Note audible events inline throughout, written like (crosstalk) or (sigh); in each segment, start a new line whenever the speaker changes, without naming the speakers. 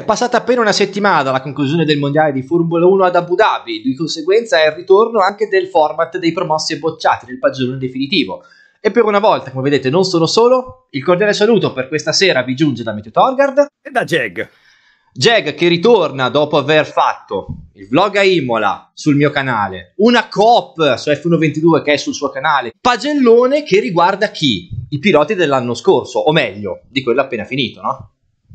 È passata appena una settimana dalla conclusione del mondiale di Formula 1 ad Abu Dhabi, di conseguenza è il ritorno anche del format dei promossi e bocciati nel pagellone definitivo. E per una volta, come vedete, non sono solo. Il cordiale saluto per questa sera vi giunge da Matthew Torgard e da Jag. Jag che ritorna dopo aver fatto il vlog a Imola sul mio canale, una coop su F122 che è sul suo canale, pagellone che riguarda chi?
I piloti dell'anno scorso, o meglio, di quello appena finito, no?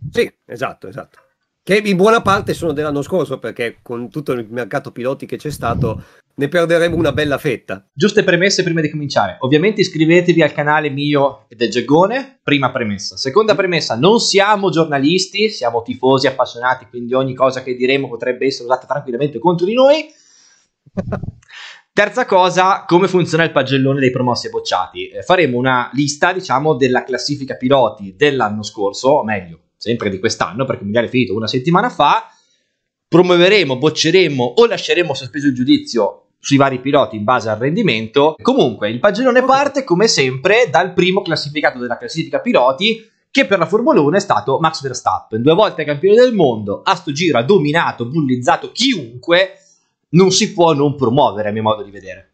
Sì, esatto, esatto che in buona parte sono dell'anno scorso perché con tutto il mercato piloti che c'è stato ne perderemo una bella fetta. Giuste premesse prima di cominciare. Ovviamente iscrivetevi al canale mio
e del Giaggone, prima premessa. Seconda premessa, non siamo giornalisti, siamo tifosi appassionati, quindi ogni cosa che diremo potrebbe essere usata tranquillamente contro di noi. (laughs) Terza cosa, come funziona il pagellone dei promossi e bocciati? Eh, faremo una lista, diciamo, della classifica piloti dell'anno scorso, o meglio, sempre di quest'anno, perché il mondiale è finito una settimana fa, promuoveremo, bocceremo o lasceremo sospeso il giudizio sui vari piloti in base al rendimento. Comunque, il pagellone parte come sempre dal primo classificato della classifica piloti, che per la Formula 1 è stato Max Verstappen, due volte campione del mondo, a sto giro ha dominato, bullizzato chiunque, non si può non promuovere a mio modo di vedere.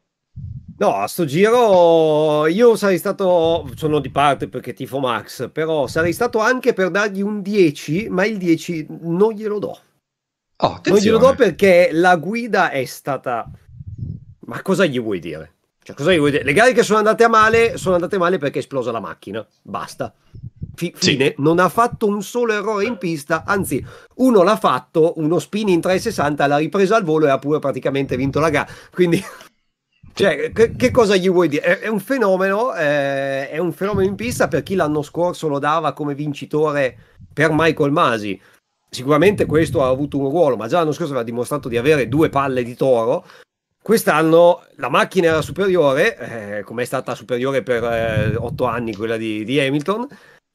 No, a sto giro io sarei stato, sono di parte perché tifo Max, però sarei stato anche per dargli un 10, ma il 10 non glielo do. Oh, non glielo do perché la guida è stata... Ma cosa gli vuoi dire? Cioè, cosa gli vuoi dire? Le gare che sono andate a male, sono andate male perché è esplosa la macchina. Basta. F- fine. Sì. Non ha fatto un solo errore in pista, anzi, uno l'ha fatto, uno spin in 360, l'ha ripresa al volo e ha pure praticamente vinto la gara. Quindi... Cioè, che, che, cosa gli vuoi dire? È, è un fenomeno, eh, è un fenomeno in pista per chi l'anno scorso lo dava come vincitore per Michael Masi. Sicuramente questo ha avuto un ruolo, ma già l'anno scorso aveva dimostrato di avere due palle di toro. Quest'anno la macchina era superiore, eh, come è stata superiore per eh, otto anni quella di, di Hamilton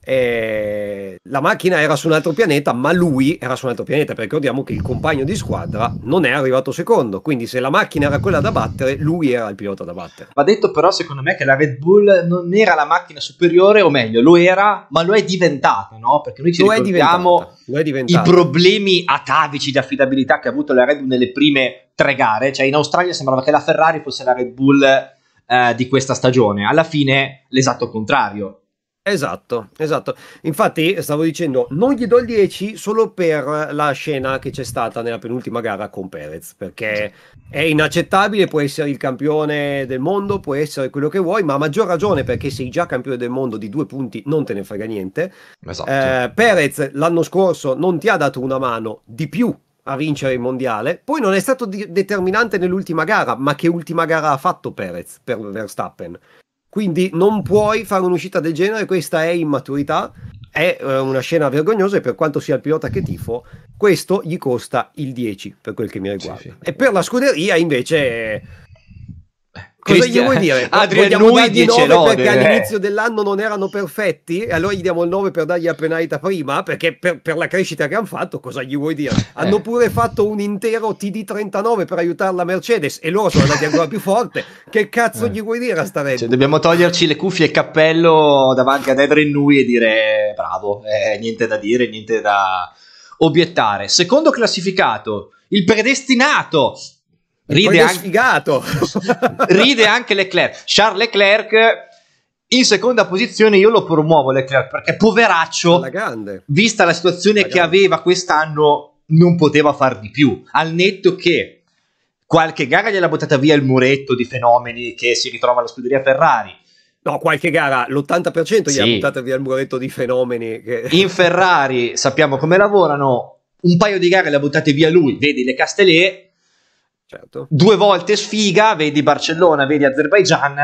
eh, la macchina era su un altro pianeta, ma lui era su un altro pianeta, perché ricordiamo che il compagno di squadra non è arrivato secondo, quindi se la macchina era quella da battere, lui era il pilota da battere. Va detto però secondo me che la Red Bull non era la macchina
superiore, o meglio, lo era, ma lo è diventata, no? Perché noi ci lo ricordiamo i problemi atavici di affidabilità che ha avuto la Red Bull nelle prime tre gare, cioè in Australia sembrava che la Ferrari fosse la Red Bull eh, di questa stagione, alla fine l'esatto contrario
Esatto, esatto. Infatti stavo dicendo, non gli do il 10 solo per la scena che c'è stata nella penultima gara con Perez, perché è inaccettabile, può essere il campione del mondo, può essere quello che vuoi, ma a maggior ragione perché sei già campione del mondo di due punti, non te ne frega niente. Esatto. Eh, Perez l'anno scorso non ti ha dato una mano di più a vincere il mondiale, poi non è stato di- determinante nell'ultima gara, ma che ultima gara ha fatto Perez per Verstappen? Quindi non puoi fare un'uscita del genere, questa è immaturità, è eh, una scena vergognosa e per quanto sia il pilota che tifo, questo gli costa il 10 per quel che mi riguarda. Sì, sì. E per la scuderia invece
Cosa gli vuoi dire? (laughs) Adrian Nui dice 9 perché eh. all'inizio
dell'anno non erano perfetti e allora gli diamo il 9 per dargli a penalità prima perché per, per, la crescita che hanno fatto cosa gli vuoi dire? Eh. Hanno eh. pure fatto un intero TD39 per aiutare la Mercedes e loro sono andati ancora più forte. Che cazzo eh. gli vuoi dire a sta Cioè,
dobbiamo toglierci le cuffie e il cappello davanti ad Adrian Nui e dire eh, bravo, eh, niente da dire, niente da obiettare. Secondo classificato, il predestinato Ride anche, sfigato. (laughs) ride anche Leclerc. Charles Leclerc in seconda posizione io lo promuovo Leclerc perché poveraccio, vista la situazione la che aveva quest'anno, non poteva far di più. Al netto che qualche gara gliel'ha buttata via il muretto di fenomeni che si ritrova alla scuderia Ferrari. No, qualche gara, l'80% gli sì. ha buttata
via il muretto di fenomeni. Che... (laughs) In
Ferrari sappiamo come lavorano, un paio di gare le ha buttate via lui, vedi le Castellet, certo. due volte sfiga, vedi Barcellona, vedi Azerbaijan,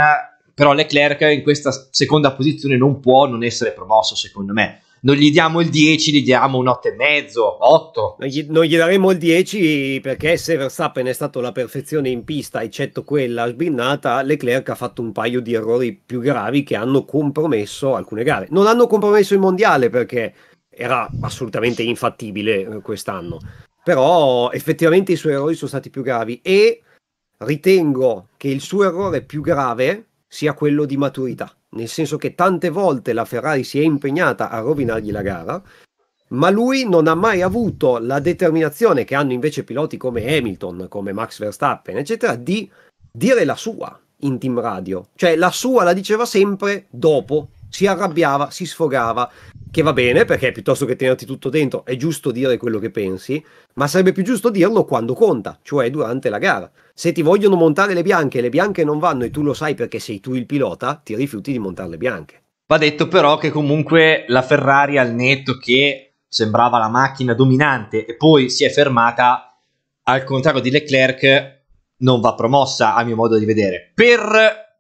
però Leclerc in questa seconda posizione non può non essere promosso secondo me. Non gli diamo il 10, gli diamo un 8,5,
8. Non gli, non gli daremo il 10 perché se Verstappen è stato la perfezione in pista, eccetto quella sbinnata, Leclerc ha fatto un paio di errori più gravi che hanno compromesso alcune gare. Non hanno compromesso il mondiale perché era assolutamente infattibile eh, quest'anno però effettivamente i suoi errori sono stati più gravi e ritengo che il suo errore più grave sia quello di maturità, nel senso che tante volte la Ferrari si è impegnata a rovinargli la gara, ma lui non ha mai avuto la determinazione che hanno invece piloti come Hamilton, come Max Verstappen, eccetera, di dire la sua in team radio, cioè la sua la diceva sempre dopo si arrabbiava, si sfogava, che va bene perché piuttosto che tenerti tutto dentro è giusto dire quello che pensi, ma sarebbe più giusto dirlo quando conta, cioè durante la gara. Se ti vogliono montare le bianche e le bianche non vanno e tu lo sai perché sei tu il pilota, ti rifiuti di montare le bianche. Va
detto però che comunque la Ferrari al netto che sembrava la macchina dominante e poi si è fermata, al contrario di Leclerc, non va promossa a mio modo di vedere, per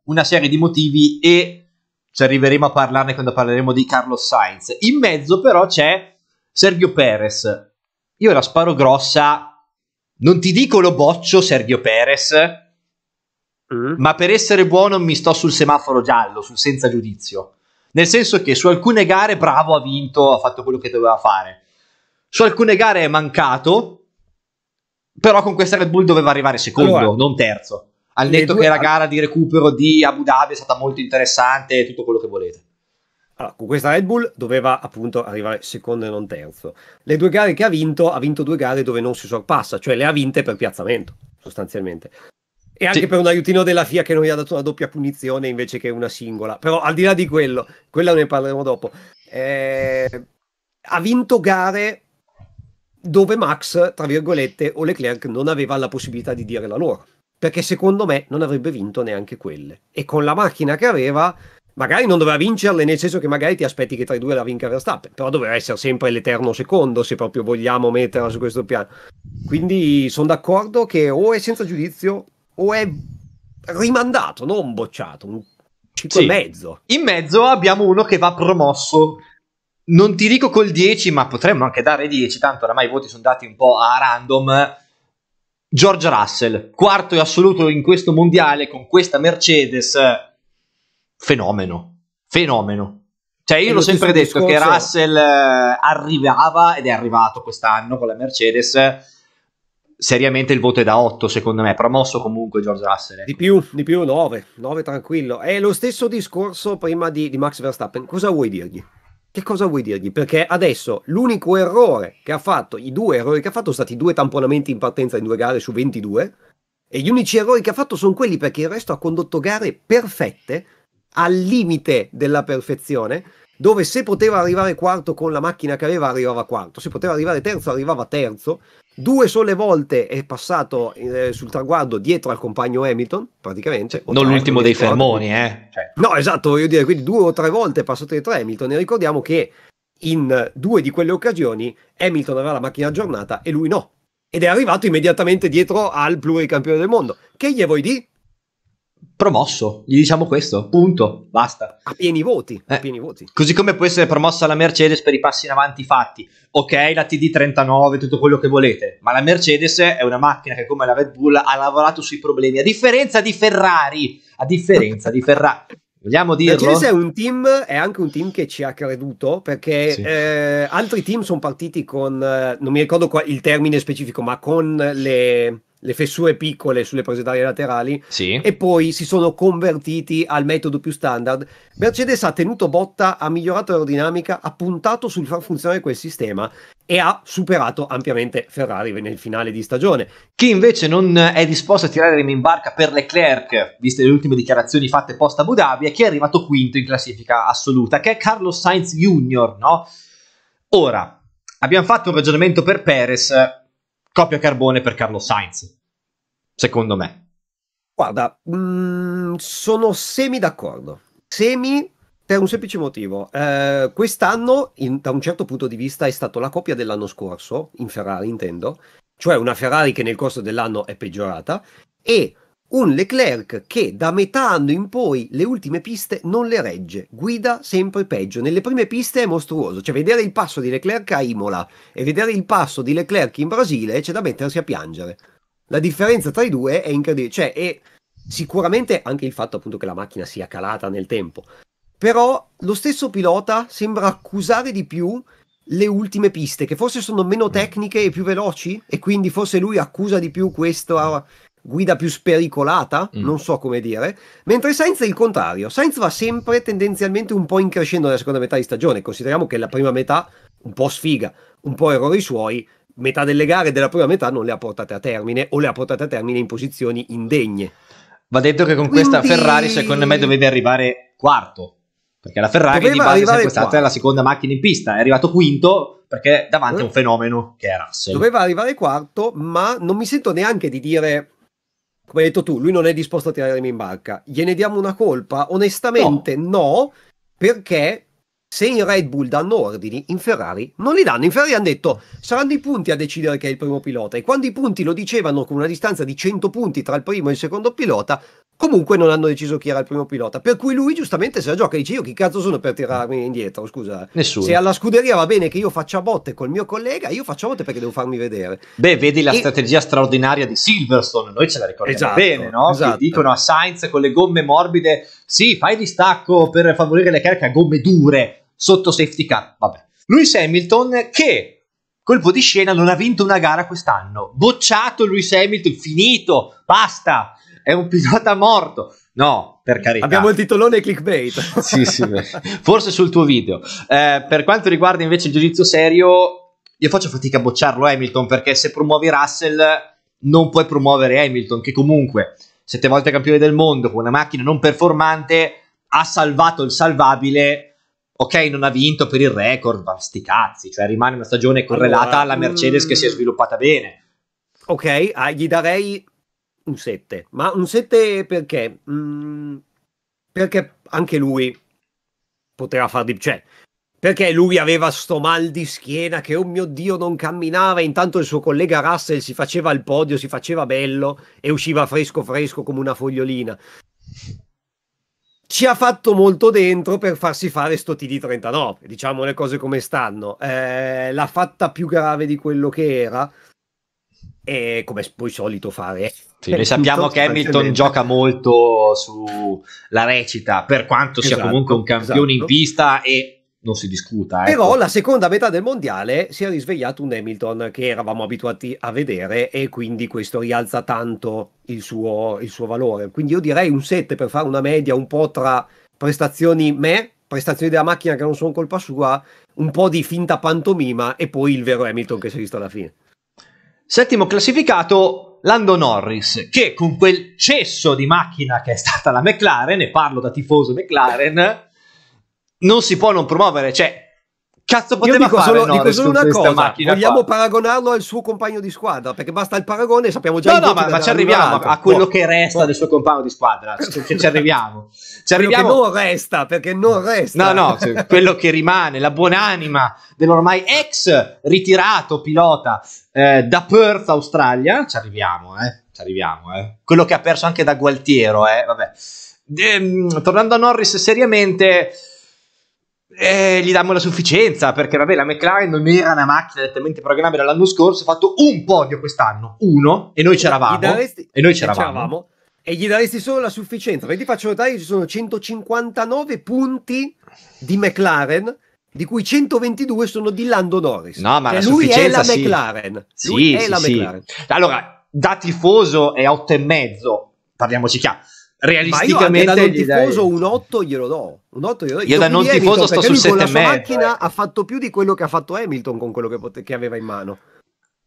una serie di motivi e ci arriveremo a parlarne quando parleremo di Carlos Sainz. In mezzo però c'è Sergio Perez. Io la sparo grossa, non ti dico lo boccio Sergio Perez, mm. ma per essere buono mi sto sul semaforo giallo, sul senza giudizio. Nel senso che su alcune gare bravo ha vinto, ha fatto quello che doveva fare. Su alcune gare è mancato, però con questa Red Bull doveva arrivare secondo, allora. non terzo al netto che la gara di recupero di Abu Dhabi è stata molto interessante e tutto quello che volete.
Allora, con questa Red Bull doveva appunto arrivare secondo e non terzo. Le due gare che ha vinto, ha vinto due gare dove non si sorpassa, cioè le ha vinte per piazzamento, sostanzialmente. E anche sì. per un aiutino della FIA che non gli ha dato una doppia punizione invece che una singola. Però al di là di quello, quella ne parleremo dopo. Eh, ha vinto gare dove Max, tra virgolette, o Leclerc non aveva la possibilità di dire la loro perché secondo me non avrebbe vinto neanche quelle. E con la macchina che aveva, magari non doveva vincerle, nel senso che magari ti aspetti che tra i due la vinca Verstappen, però doveva essere sempre l'eterno secondo, se proprio vogliamo metterla su questo piano. Quindi sono d'accordo che o è senza giudizio o è rimandato, non bocciato, un 5 sì. mezzo. In mezzo abbiamo uno
che va promosso. Non ti dico col 10, ma potremmo anche dare 10, tanto oramai i voti sono dati un po' a random George Russell, quarto e assoluto in questo mondiale con questa Mercedes, eh, fenomeno, fenomeno. Cioè io l'ho sempre detto discorso... che Russell eh, arrivava ed è arrivato quest'anno con la Mercedes. Eh, seriamente il voto è da 8 secondo me, promosso comunque George Russell.
Di ecco. più, di più 9, 9 tranquillo. È lo stesso discorso prima di, di Max Verstappen. Cosa vuoi dirgli? che cosa vuoi dirgli? Perché adesso l'unico errore che ha fatto, i due errori che ha fatto sono stati due tamponamenti in partenza in due gare su 22 e gli unici errori che ha fatto sono quelli perché il resto ha condotto gare perfette, al limite della perfezione, dove se poteva arrivare quarto con la macchina che aveva arrivava quarto, se poteva arrivare terzo arrivava terzo, due sole volte è passato eh, sul traguardo dietro al compagno Hamilton, praticamente. Cioè, non l'ultimo dei fermoni, eh. Cioè. No, esatto, voglio dire, quindi due o tre volte è passato dietro a Hamilton e ricordiamo che in due di quelle occasioni Hamilton aveva la macchina aggiornata e lui no. Ed è arrivato immediatamente dietro al pluricampione del mondo. Che gli vuoi dire? promosso, gli diciamo questo, punto, basta. A pieni voti, eh, a pieni
voti. Così come può essere promossa la Mercedes per i passi in avanti fatti. Ok, la TD39, tutto quello che volete, ma la Mercedes è una macchina che come la Red Bull ha lavorato sui problemi, a differenza di Ferrari, a differenza di Ferrari. Vogliamo dirlo? Mercedes è
un team, è anche un team che ci ha creduto perché sì. eh, altri team sono partiti con, eh, non mi ricordo qua il termine specifico, ma con le le fessure piccole sulle presentarie laterali sì. e poi si sono convertiti al metodo più standard. Mercedes ha tenuto botta, ha migliorato l'aerodinamica, ha puntato sul far funzionare quel sistema e ha superato ampiamente Ferrari nel finale di stagione. Chi invece non è disposto a tirare remi in barca per
Leclerc, viste le ultime dichiarazioni fatte post Abu Dhabi, è chi è arrivato quinto in classifica assoluta, che è Carlos Sainz Jr., no? Ora, abbiamo fatto un ragionamento per Perez Copia carbone per Carlo Sainz, secondo me.
Guarda, mh, mm, sono semi d'accordo. Semi per un semplice motivo. Eh, quest'anno, in, da un certo punto di vista, è stato la copia dell'anno scorso, in Ferrari intendo, cioè una Ferrari che nel corso dell'anno è peggiorata, e un Leclerc che da metà anno in poi le ultime piste non le regge, guida sempre peggio. Nelle prime piste è mostruoso, cioè vedere il passo di Leclerc a Imola e vedere il passo di Leclerc in Brasile c'è da mettersi a piangere. La differenza tra i due è incredibile, cioè è sicuramente anche il fatto appunto che la macchina sia calata nel tempo, però lo stesso pilota sembra accusare di più le ultime piste, che forse sono meno mm. tecniche e più veloci, e quindi forse lui accusa di più questo, guida più spericolata, mm. non so come dire, mentre Sainz è il contrario. Sainz va sempre tendenzialmente un po' in crescendo nella seconda metà di stagione, consideriamo che la prima metà un po' sfiga, un po' errori suoi, metà delle gare della prima metà non le ha portate a termine o le ha portate a termine in posizioni indegne. Va detto che con Quindi... questa Ferrari secondo me dovevi arrivare quarto, perché la Ferrari doveva di base è sempre stata la
seconda macchina in pista, è arrivato quinto perché davanti a un eh? fenomeno che era Russell.
Doveva arrivare quarto, ma non mi sento neanche di dire come hai detto tu, lui non è disposto a tirarmi in barca. Gliene diamo una colpa? Onestamente no, no perché se in Red Bull danno ordini, in Ferrari non li danno. In Ferrari hanno detto saranno i punti a decidere che è il primo pilota e quando i punti lo dicevano con una distanza di 100 punti tra il primo e il secondo pilota, Comunque non hanno deciso chi era il primo pilota, per cui lui giustamente se la gioca dice io chi cazzo sono per tirarmi indietro, scusa. Nessuno. Se alla scuderia va bene che io faccia botte col mio collega, io faccio botte perché devo farmi vedere.
Beh, vedi la e... strategia straordinaria di Silverstone, noi ce la ricordiamo esatto, bene, no? Esatto. Che dicono a Sainz con le gomme morbide, sì, fai distacco per favorire le cariche a gomme dure sotto safety car, vabbè. Lewis Hamilton che colpo di scena non ha vinto una gara quest'anno. Bocciato Lewis Hamilton, finito, basta è un pilota morto. No, per carità. Abbiamo il titolone clickbait. (laughs) sì, sì, forse sul tuo video. Eh, per quanto riguarda invece il giudizio serio, io faccio fatica a bocciarlo Hamilton perché se promuovi Russell non puoi promuovere Hamilton che comunque sette volte campione del mondo con una macchina non performante ha salvato il salvabile ok, non ha vinto per il record, ma sti cazzi, cioè rimane una stagione correlata allora, alla Mercedes mm, che si
è mm. sviluppata bene. Ok, ah, gli darei un 7, ma un 7 perché? Mm, perché anche lui poteva far di... cioè, perché lui aveva sto mal di schiena che, oh mio Dio, non camminava, intanto il suo collega Russell si faceva al podio, si faceva bello e usciva fresco fresco come una fogliolina. Ci ha fatto molto dentro per farsi fare sto TD39, diciamo le cose come stanno. Eh, l'ha fatta più grave di quello che era, e come poi solito fare. Sì, noi sappiamo che Hamilton gioca
molto sulla recita, per quanto esatto, sia comunque un campione esatto. in pista e non si discuta. Ecco. Però la
seconda metà del mondiale si è risvegliato un Hamilton che eravamo abituati a vedere e quindi questo rialza tanto il suo, il suo valore. Quindi io direi un 7 per fare una media un po' tra prestazioni me, prestazioni della macchina che non sono colpa sua, un po' di finta pantomima e poi il vero Hamilton che si è visto alla fine.
Settimo classificato Lando Norris, che con quel cesso di macchina che è stata la McLaren, e parlo da tifoso McLaren, non si può non promuovere, cioè cazzo poteva dico fare solo, dico solo una cosa macchina vogliamo
qua. paragonarlo al suo compagno di squadra perché basta il paragone e sappiamo già no no ma, ma ci arriviamo a, quello oh. che
resta oh. del suo compagno di squadra (laughs) cioè, ci arriviamo ci arriviamo che non resta perché non resta no no cioè, (laughs) quello che rimane la buonanima dell'ormai ex ritirato pilota eh, da Perth Australia ci arriviamo eh ci arriviamo eh quello che ha perso anche da Gualtiero eh vabbè ehm, tornando a Norris seriamente eh, gli dammo la sufficienza perché vabbè la McLaren non era una macchina nettamente programmabile l'anno scorso
ha fatto un podio quest'anno
uno e noi c'eravamo daresti, e noi c'eravamo, c'eravamo
e gli daresti solo la sufficienza perché ti faccio notare che ci sono 159 punti di McLaren di cui 122 sono di Lando Norris no ma cioè, la lui è la sì. McLaren sì, è sì, McLaren
allora da tifoso è 8 e mezzo parliamoci
chiaro realisticamente da non tifoso dai. un 8 glielo do un 8 glielo do io, io da non tifoso sto sul 7 e mezzo la macchina ha fatto più di quello che ha fatto Hamilton con quello che, pote- che aveva in mano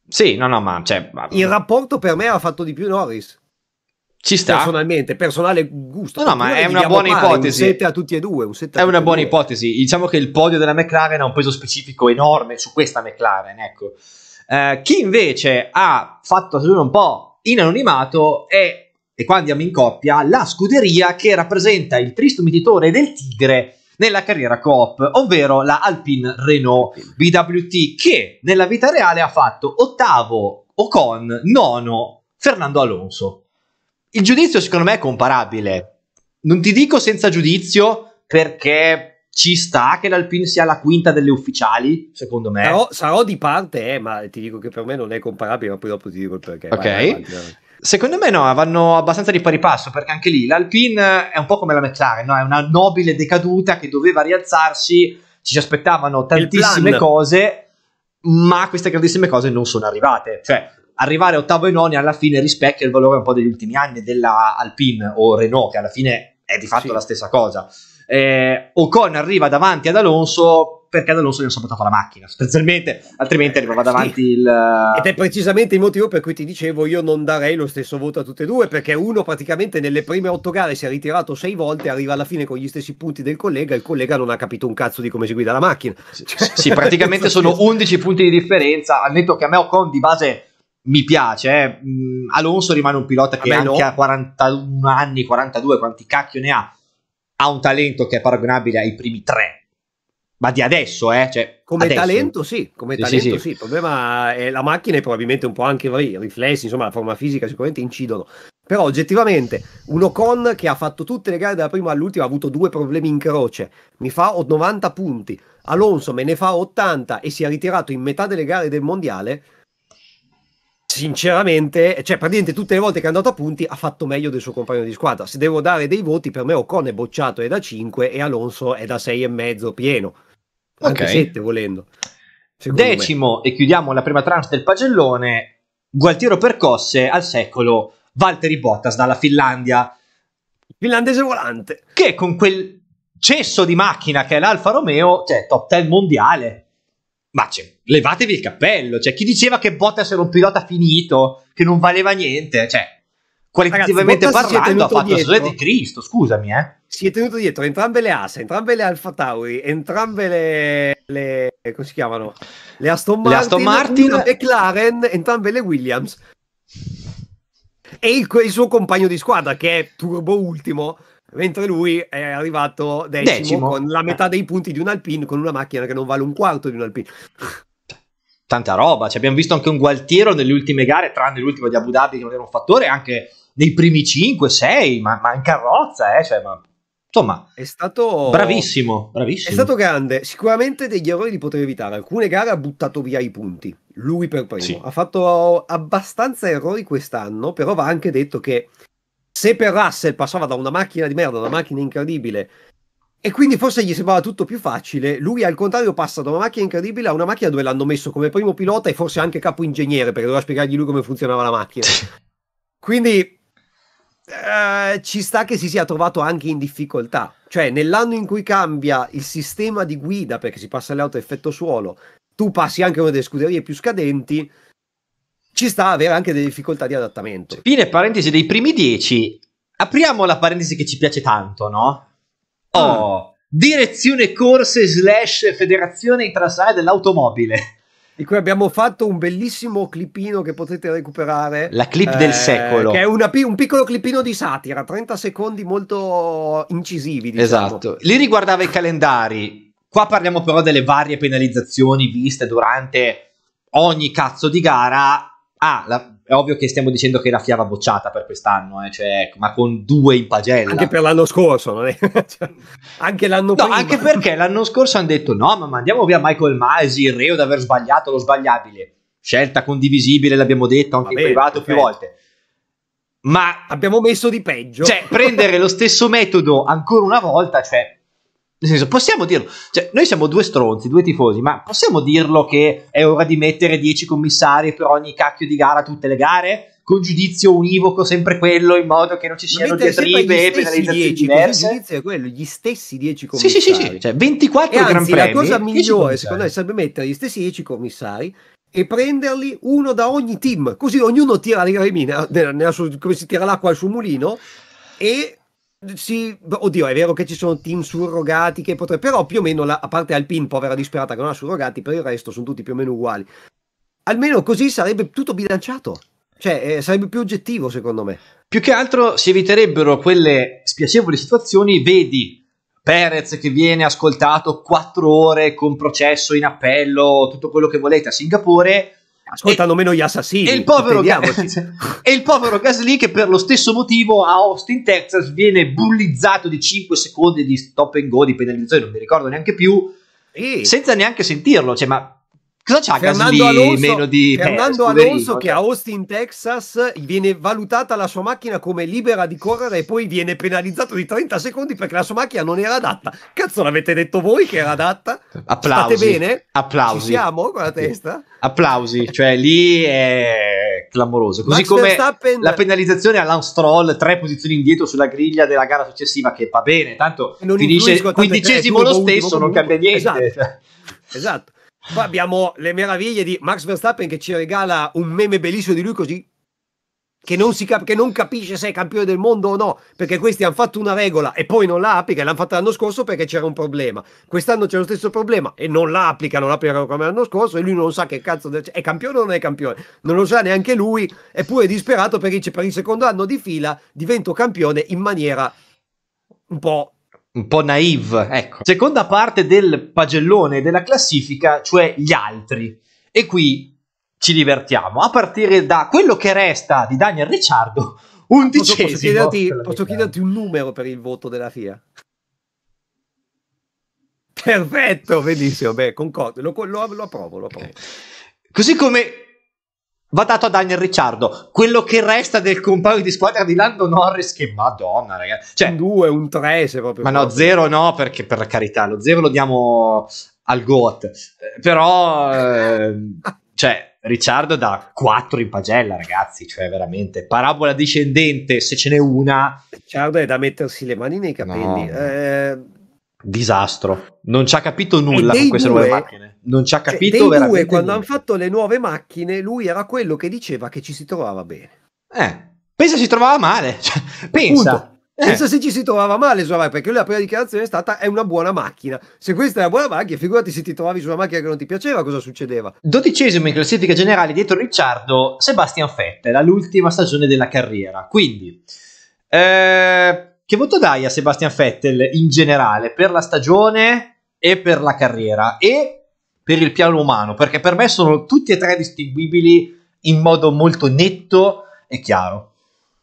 sì no no ma cioè,
il rapporto per me ha fatto di più Norris ci sta personalmente personale gusto no, no ma è una buona ipotesi un 7 a tutti e due un è una buona due.
ipotesi diciamo che il podio della McLaren ha un peso specifico enorme su questa McLaren ecco uh, chi invece ha fatto un po' in anonimato è e qua andiamo in coppia, la scuderia che rappresenta il tristo meditore del tigre nella carriera coop, ovvero la Alpine Renault BWT che nella vita reale ha fatto ottavo Ocon, nono Fernando Alonso. Il giudizio secondo me è comparabile. Non ti dico senza giudizio perché ci sta che l'Alpine sia la quinta delle ufficiali, secondo me. Sarò,
sarò di parte, eh, ma ti dico che per
me non è comparabile, ma poi dopo ti dico il perché. Ok. Vai, vai, vai. Secondo me no, vanno abbastanza di pari passo perché anche lì l'Alpine è un po' come la McLaren, no? è una nobile decaduta che doveva rialzarsi, ci si aspettavano tantissime cose, ma queste grandissime cose non sono arrivate. Cioè, arrivare ottavo e noni alla fine rispecchia il valore un po' degli ultimi anni della Alpine o Renault, che alla fine è di fatto sì. la stessa cosa. Eh, Ocon arriva davanti ad Alonso perché Alonso gli ha sabotato la macchina, sostanzialmente, altrimenti arrivava eh, davanti sì. il... Ed
è precisamente il motivo per cui ti dicevo io non darei lo stesso voto a tutte e due, perché uno praticamente nelle prime otto gare si è ritirato sei volte, arriva alla fine con gli stessi punti del collega, il collega non ha capito un cazzo di come si guida la macchina. Sì, cioè, sì (laughs) praticamente sono 11 punti di differenza, al netto che a me Ocon
di base mi piace. Eh. Mm, Alonso rimane un pilota che Vabbè, anche no. a 41 anni, 42, quanti cacchio ne ha, ha un talento che è paragonabile ai primi tre ma di adesso, eh? Cioè, come adesso. talento
sì, come talento sì, sì, sì. Il problema è la macchina e probabilmente un po' anche i riflessi, insomma la forma fisica sicuramente incidono. Però oggettivamente uno con che ha fatto tutte le gare dalla prima all'ultima ha avuto due problemi in croce, mi fa 90 punti, Alonso me ne fa 80 e si è ritirato in metà delle gare del mondiale. Sinceramente, cioè praticamente tutte le volte che è andato a punti ha fatto meglio del suo compagno di squadra. Se devo dare dei voti, per me Ocon è bocciato è da 5 e Alonso è da 6,5 pieno anche 7 okay. volendo. Decimo, me. e chiudiamo la prima tranche del
pagellone, Gualtiero percosse al secolo Valtteri Bottas dalla Finlandia. Finlandese volante. Che con quel cesso di macchina che è l'Alfa Romeo, cioè top 10 mondiale. Ma cioè, levatevi il cappello, cioè chi diceva che Bottas
era un pilota finito, che non valeva niente, cioè qualitativamente Ragazzi, parlando ha fatto Gesù di
Cristo, scusami eh.
Si è tenuto dietro entrambe le ASA, entrambe le Alfa Tauri, entrambe le, le come si chiamano? Le Aston Martin, le Aston Martin... Una McLaren, entrambe le Williams. E il, il, suo compagno di squadra che è turbo ultimo, mentre lui è arrivato decimo, decimo. con la metà eh. dei punti di un Alpine con una macchina che non vale un quarto di un Alpine.
Tanta roba, Ci cioè abbiamo visto anche un Gualtiero nelle ultime gare, tranne l'ultimo di Abu Dhabi che non era un fattore, anche nei primi 5, 6, ma, ma in carrozza, eh, cioè, ma, insomma, è
stato bravissimo, bravissimo. È stato grande, sicuramente degli errori li poteva evitare, alcune gare ha buttato via i punti, lui per primo, sì. ha fatto abbastanza errori quest'anno, però va anche detto che se per Russell passava da una macchina di merda a una macchina incredibile e quindi forse gli sembrava tutto più facile. Lui al contrario passa da una macchina incredibile a una macchina dove l'hanno messo come primo pilota e forse anche capo ingegnere perché doveva spiegargli lui come funzionava la macchina. Quindi eh, ci sta che si sia trovato anche in difficoltà. Cioè, nell'anno in cui cambia il sistema di guida, perché si passa alle auto a effetto suolo, tu passi anche una delle scuderie più scadenti, ci sta ad avere anche delle difficoltà di adattamento.
Fine parentesi dei primi dieci. Apriamo la parentesi che ci piace tanto, no? Ah. Oh, mm. direzione corse
slash federazione intrasale dell'automobile di cui abbiamo fatto un bellissimo clipino che potete recuperare. La clip eh, del secolo. Che è una, un piccolo clipino di satira, 30 secondi molto incisivi. Diciamo. Esatto. Lì riguardava i calendari.
Qua parliamo però delle varie penalizzazioni viste durante ogni cazzo di gara. Ah, la, è ovvio che stiamo dicendo che la Fiava bocciata per quest'anno, eh, cioè, ma con due in pagella. Anche per l'anno scorso, non è? (laughs) cioè,
anche l'anno no, prima.
anche perché l'anno scorso hanno detto no, ma mandiamo via Michael Masi, il reo di aver sbagliato lo sbagliabile. Scelta condivisibile, l'abbiamo detto anche bene, in privato perfetto. più volte. Ma abbiamo messo di peggio. Cioè, prendere lo stesso metodo ancora una volta, cioè nel senso, possiamo dirlo. Cioè, noi siamo due stronzi, due tifosi, ma possiamo dirlo che è ora di mettere 10 commissari per ogni cacchio di gara tutte le gare? Con giudizio univoco, sempre quello, in modo che non ci siano diatribe e penalizzazioni 10,
diverse. Il giudizio è quello, gli stessi 10 commissari. Sì, sì, sì, sì. Cioè, 24 e anzi, Premi, La cosa migliore, secondo me, sarebbe mettere gli stessi 10 commissari e prenderli uno da ogni team, così ognuno tira le remina, come si tira l'acqua al suo mulino e sì, oddio, è vero che ci sono team surrogati che potrebbero, però più o meno, la, a parte Alpine, povera disperata che non ha surrogati, per il resto sono tutti più o meno uguali. Almeno così sarebbe tutto bilanciato, cioè eh, sarebbe più oggettivo secondo me. Più che altro si eviterebbero
quelle spiacevoli situazioni, vedi Perez che viene ascoltato quattro ore con processo in appello, tutto quello che volete a Singapore, ascoltano e, meno gli assassini. E il, povero (laughs) e il povero Gasly che per lo stesso motivo a Austin, Texas, viene bullizzato di 5 secondi di stop and go, di penalizzazione, non mi ricordo neanche più, sì. senza neanche sentirlo. Cioè, ma Cosa c'ha Fernando Alonso, meno di Fernando Alonso poverino, che a
Austin, Texas viene valutata la sua macchina come libera di correre e poi viene penalizzato di 30 secondi perché la sua macchina non era adatta. Cazzo, l'avete detto voi che era adatta? Applausi. State bene? Applausi. Ci siamo con la testa?
Applausi, cioè lì è clamoroso. Così Max come Verstappen... la penalizzazione a Lance Troll, tre posizioni indietro sulla griglia della gara successiva, che va bene, tanto non finisce quindicesimo eh, lo stesso, non cambia niente. Esatto.
esatto. Poi abbiamo le meraviglie di Max Verstappen che ci regala un meme bellissimo di lui così. Che non, cap- che non capisce se è campione del mondo o no, perché questi hanno fatto una regola e poi non la applicano. L'hanno fatta l'anno scorso perché c'era un problema. Quest'anno c'è lo stesso problema e non la applicano, la applicano come l'anno scorso e lui non sa che cazzo de- è campione o non è campione. Non lo sa neanche lui, eppure è disperato perché dice per il secondo anno di fila divento campione in maniera un po'
un po' naive, ecco. Seconda parte del pagellone della classifica, cioè gli altri. E qui ci divertiamo, a partire da quello che resta di Daniel Ricciardo, undicesimo. Posso, chiederti,
posso eh. chiederti un numero per il voto della FIA? Perfetto, benissimo, beh, concordo, lo, lo, lo approvo, lo approvo. Così come
va dato a Daniel Ricciardo. Quello che resta del compagno di squadra di Lando Norris, che madonna,
ragazzi. Cioè, un 2, un 3, se proprio. Ma proprio. no,
0 no, perché per carità, lo 0 lo diamo al GOAT. Eh, però, eh, (laughs) cioè. Ricciardo da 4 in pagella, ragazzi, cioè veramente parabola discendente, se ce n'è una. Ricciardo
è da mettersi le mani nei capelli. No. Eh,
disastro. Non ci ha capito nulla con queste due, nuove macchine. Non ci ha cioè, capito cioè, due, quando hanno
fatto le nuove macchine, lui era quello che diceva che ci si trovava bene. Eh, pensa si trovava male. (laughs) Cioè, pensa. Eh. Pensa se ci si trovava male sulla macchina, perché la prima dichiarazione è stata è una buona macchina. Se questa è una buona macchina, figurati se ti trovavi su una macchina che non ti piaceva, cosa succedeva?
Dodicesimo in classifica generale dietro Ricciardo, Sebastian Vettel, l'ultima
stagione della carriera.
Quindi... Eh che voto dai a Sebastian Vettel in generale per la stagione e per la carriera e per il piano umano? Perché per me sono tutti e tre distinguibili
in modo molto netto e chiaro.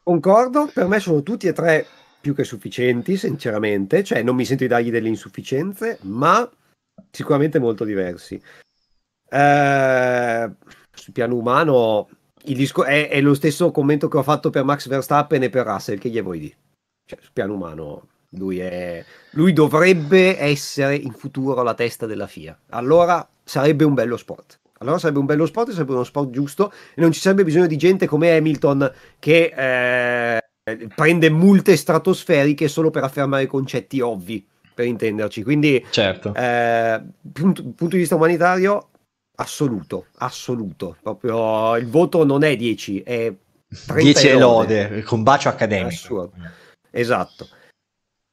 Concordo, per me sono tutti e tre più che sufficienti, sinceramente, cioè non mi sento di dargli delle insufficienze, ma sicuramente molto diversi. Eh, sul piano umano, discor- è, è, lo stesso commento che ho fatto per Max Verstappen e per Russell, che gli vuoi dire? cioè, sul piano umano, lui, è, lui dovrebbe essere in futuro la testa della FIA. Allora sarebbe un bello sport. Allora sarebbe un bello sport, sarebbe uno sport giusto e non ci sarebbe bisogno di gente come Hamilton che eh, prende multe stratosferiche solo per affermare concetti ovvi, per intenderci. Quindi, certo. eh, punto, punto di vista umanitario, assoluto, assoluto. Proprio il voto non è 10, è 10 lode, con bacio accademico. Assurdo. Esatto.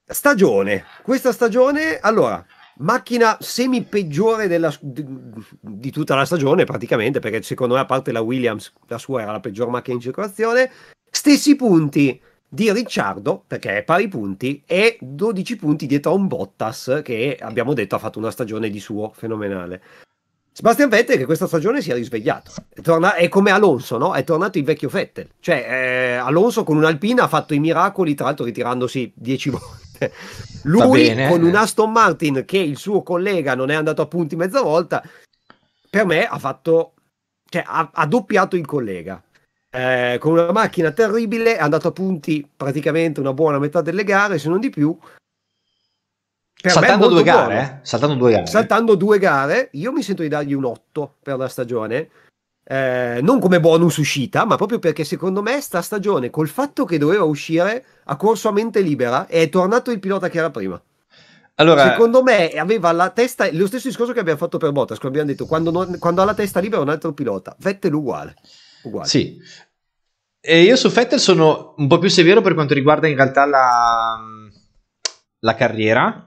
Stagione, questa stagione, allora, macchina semi peggiore della, di, di, tutta la stagione praticamente, perché secondo me a parte la Williams, la sua era la peggior macchina in circolazione, stessi punti di Ricciardo, perché è pari punti, e 12 punti dietro a un Bottas che abbiamo detto ha fatto una stagione di suo fenomenale. Sebastian Vettel che questa stagione si è risvegliato, è, torna- è come Alonso, no? è tornato il vecchio Vettel, cioè eh, Alonso con un'Alpina ha fatto i miracoli, tra l'altro ritirandosi dieci (laughs) volte, lui con eh. un Aston Martin che il suo collega non è andato a punti mezza volta, per me ha fatto, cioè ha, ha doppiato il collega, eh, con una macchina terribile, è andato a punti praticamente una buona metà delle gare, se non di più,
Saltando due, gare, eh?
saltando due, gare, saltando due gare. io mi sento di dargli un 8 per la stagione. Eh, non come bonus uscita, ma proprio perché secondo me sta stagione, col fatto che doveva uscire, ha corso a mente libera e è tornato il pilota che era prima. Allora, secondo me aveva la testa, lo stesso discorso che abbiamo fatto per Bottas, quando abbiamo detto quando, non, quando ha la testa libera è un altro pilota, Vettel uguale. uguale. Sì. E io su Vettel sono un po' più severo per quanto riguarda in realtà
la,
la carriera,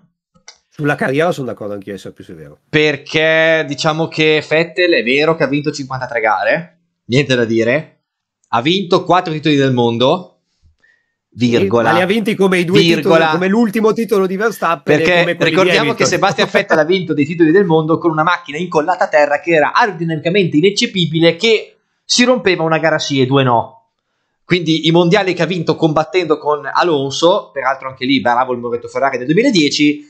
sulla carriera sono d'accordo anch'io, essere più severo.
Perché diciamo che Fettel è vero che ha vinto 53 gare, niente da dire, ha vinto 4 titoli del mondo, virgola. Ma li ha
vinti come i due virgola, titoli, come l'ultimo titolo di Verstappen. Perché ricordiamo che
Sebastian Vettel ha vinto dei titoli del mondo con una macchina incollata a terra che era aerodinamicamente ineccepibile, che si rompeva una gara sì e due no. Quindi i mondiali che ha vinto combattendo con Alonso, peraltro anche lì bravo il Moretto Ferrari del 2010,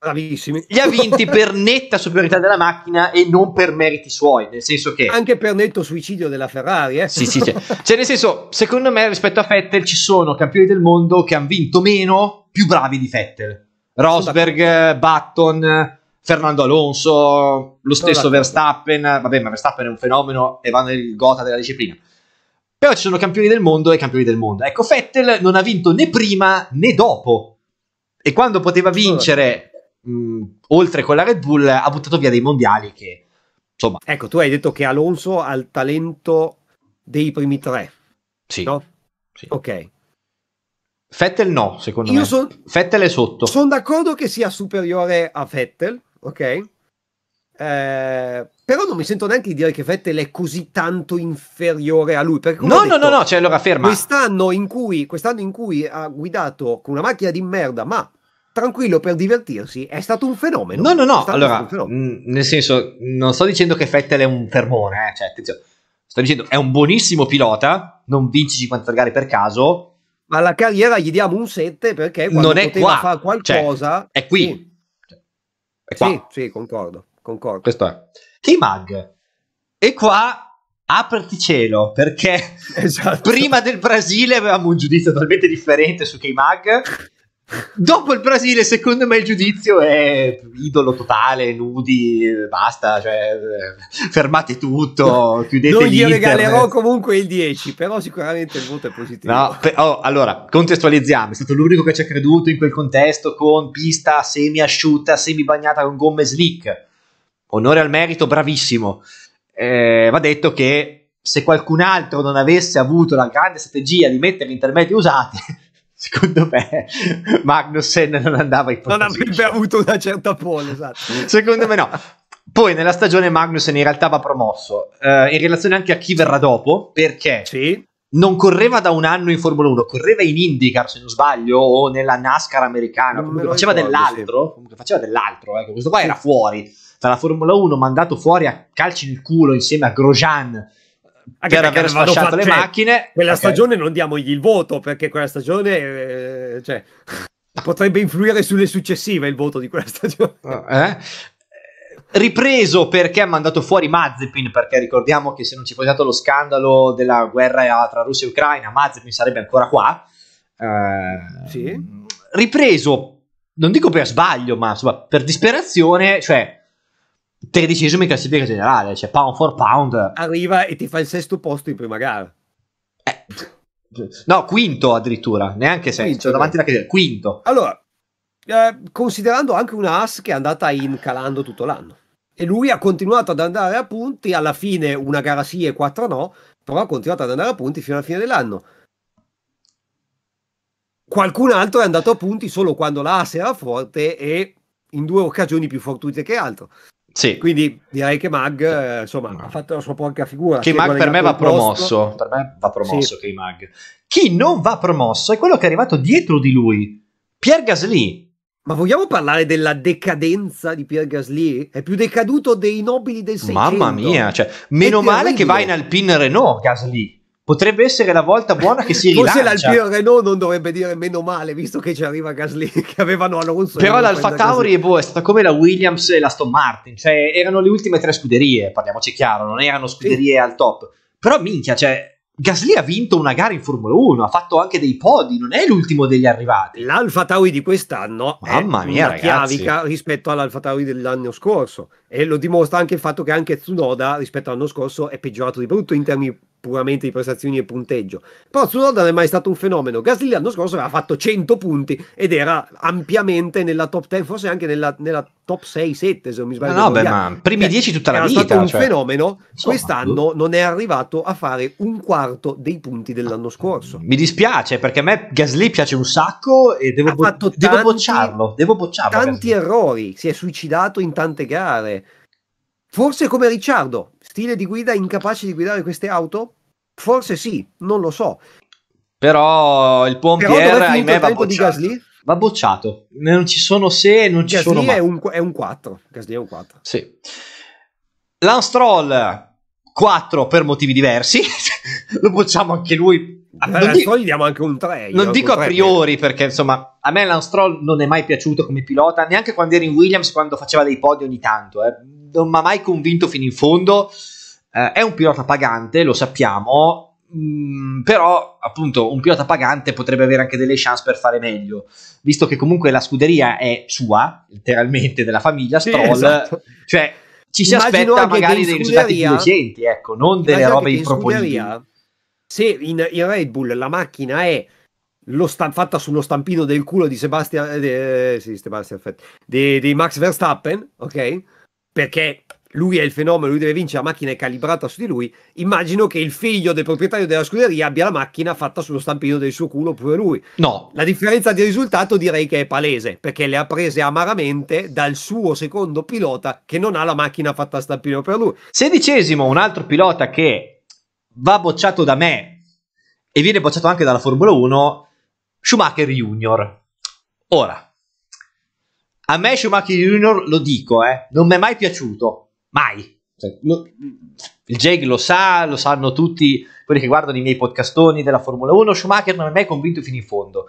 Bravissimi. Li ha vinti (laughs) per netta superiorità della macchina e non per meriti suoi, nel senso che...
Anche per netto suicidio della
Ferrari, eh? Sì, sì, cioè, cioè nel senso, secondo me rispetto a Vettel ci sono campioni del mondo che hanno vinto meno, più bravi di Vettel. Rosberg, Button, Fernando Alonso, lo stesso Verstappen, vabbè ma Verstappen è un fenomeno e va nel gota della disciplina. Però ci sono campioni del mondo e campioni del mondo. Ecco, Vettel non ha vinto né prima né dopo. E quando poteva vincere mh, oltre con la Red Bull,
ha buttato via dei mondiali che, insomma... Ecco, tu hai detto che Alonso ha il talento dei primi tre. Sì. No? sì. Ok. Fettel no, secondo Io me. Son, Fettel è sotto. Sono d'accordo che sia superiore a Fettel, ok? Eh, però non mi sento neanche di dire che Fettel è così tanto inferiore a lui. Perché no, detto, no, no, no, cioè allora ferma. Quest'anno in cui, quest'anno in cui ha guidato con una macchina di merda, ma tranquillo per divertirsi, è stato un fenomeno. No, no, no, allora,
nel senso, non sto dicendo che Fettel è un fermone, eh, cioè, attenzione, sto dicendo è un buonissimo pilota, non vince 50 gare per caso. Ma alla carriera gli diamo un 7
perché quando non è poteva qua. fare cioè, qualcosa...
Cioè, è qui. Sì. è qua. Sì, sì, concordo, concordo. Questo è. T-Mag. E qua aperti cielo perché (laughs) esatto. prima del Brasile avevamo un giudizio totalmente differente su K-Mag Dopo il Brasile, secondo me il giudizio è idolo totale, nudi,
basta, cioè,
eh, fermate tutto, chiudete Non gli internet. regalerò
comunque il 10, però sicuramente il voto è positivo.
No, per, oh, allora, contestualizziamo, è stato l'unico che ci ha creduto in quel contesto con pista semi asciutta, semi bagnata con gomme slick. Onore al merito, bravissimo. Eh, va detto che se qualcun altro non avesse avuto la grande strategia di mettere intermedi usati Secondo me Magnussen non andava in
Non avrebbe avuto una certa pole, esatto.
Secondo me no. Poi nella stagione Magnussen in realtà va promosso, eh, in relazione anche a chi verrà dopo, perché sì. non correva da un anno in Formula 1, correva in IndyCar se non sbaglio, o nella NASCAR americana, comunque faceva, ricordo, dell'altro, sì. comunque faceva dell'altro, ecco. questo qua era fuori dalla Formula 1, mandato fuori a calci nel culo insieme a Grosjean anche per aver sfasciato le macchine. Quella okay. stagione
non diamogli il voto perché quella stagione eh, cioè, (laughs) potrebbe influire sulle successive il voto di quella (laughs) stagione. Eh?
Ripreso perché ha mandato fuori Mazepin, perché ricordiamo che se non ci fosse stato lo scandalo della guerra tra Russia e Ucraina, Mazepin sarebbe ancora qua. Eh, sì. Ripreso, non dico per sbaglio, ma insomma, per disperazione, cioè tredicesimo in classifica generale, cioè pound for pound.
Arriva e ti fa il sesto posto in prima gara.
Eh. No, quinto addirittura, neanche sesto, quinto, davanti alla che quinto.
Allora, eh, considerando anche una AS che è andata in calando tutto l'anno. E lui ha continuato ad andare a punti, alla fine una gara sì e quattro no, però ha continuato ad andare a punti fino alla fine dell'anno. Qualcun altro è andato a punti solo quando la AS era forte e in due occasioni più fortuite che altro. Sì. Quindi direi che Mag eh, insomma, ha fatto la sua poca figura. Che Mag per me va promosso. Per me va promosso sì. Mag.
Chi non va promosso è quello che è arrivato dietro di lui, Pierre
Gasly. Ma vogliamo parlare della decadenza di Pierre Gasly? È più decaduto dei nobili del 600. Mamma mia,
cioè, meno male che va in Alpine Renault Gasly potrebbe essere la volta buona che si rilancia. Forse l'Alpino
Renault non dovrebbe dire meno male, visto che ci arriva Gasly, (laughs) che avevano Alonso. Però l'Alfa Tauri
boh, è stata come la Williams e la Aston Martin, cioè erano le ultime tre scuderie, parliamoci chiaro, non erano scuderie sì. al top. Però minchia, cioè, Gasly ha vinto una gara in Formula 1, ha fatto anche dei podi, non è l'ultimo degli arrivati.
L'Alfa Tauri di quest'anno Mamma è mia, una ragazzi. chiavica rispetto all'Alfa Tauri dell'anno scorso e lo dimostra anche il fatto che anche Tsunoda rispetto all'anno scorso è peggiorato di brutto in termini puramente di prestazioni e punteggio. Però Pozzuolo non è mai stato un fenomeno. Gasly l'anno scorso aveva fatto 100 punti ed era ampiamente nella top 10, forse anche nella, nella top 6-7 se non mi sbaglio. No, no beh, ma
primi 10 cioè, tutta la era vita. È stato un cioè...
fenomeno, Insomma, quest'anno boh. non è arrivato a fare un quarto dei punti dell'anno scorso. Mi dispiace perché a me Gasly piace un sacco e devo, bo- tanti, devo bocciarlo. Devo bocciarlo. Tanti errori, si è suicidato in tante gare. Forse come Ricciardo, stile di guida incapace di guidare queste auto? Forse sì, non lo so.
Però il pompiere, Però ahimè, va bocciato. va bocciato. Non ci sono se, e non ci Gasly sono ma. È
un, è un 4. Gasly è un 4.
Sì. Lance 4 per motivi diversi. (laughs) lo bocciamo anche lui. Allora, non dico, gli diamo anche un 3. Non dico a priori perché insomma a me Lance Stroll non è mai piaciuto come pilota, neanche quando era in Williams quando faceva dei podi ogni tanto. Eh. Non mi ha mai convinto fino in fondo eh, è un pilota pagante, lo sappiamo, mh, mm, però appunto un pilota pagante potrebbe avere anche delle chance per fare meglio, visto che comunque la scuderia è sua, letteralmente della famiglia Stroll, sì, esatto.
cioè ci si Immagino aspetta magari dei risultati più decenti,
ecco, non delle Immagino robe improponibili.
Se in, in Red Bull la macchina è lo sta- fatta sullo stampino del culo di Sebastian, eh, sì, Sebastian di, di, Max Verstappen, ok? Perché lui è il fenomeno, lui deve vincere, la macchina è calibrata su di lui, immagino che il figlio del proprietario della scuderia abbia la macchina fatta sullo stampino del suo culo pure lui. No. La differenza di risultato direi che è palese, perché le ha prese amaramente dal suo secondo pilota che non ha la macchina fatta a stampino per lui. Sedicesimo, un altro pilota che va
bocciato da me e viene bocciato anche dalla Formula 1, Schumacher Junior. Ora, a me Schumacher Junior lo dico, eh, non mi è mai piaciuto Mai. Cioè, lo, il Jake lo sa, lo sanno tutti quelli che guardano i miei podcastoni della Formula 1. Schumacher non è mai convinto fino in fondo.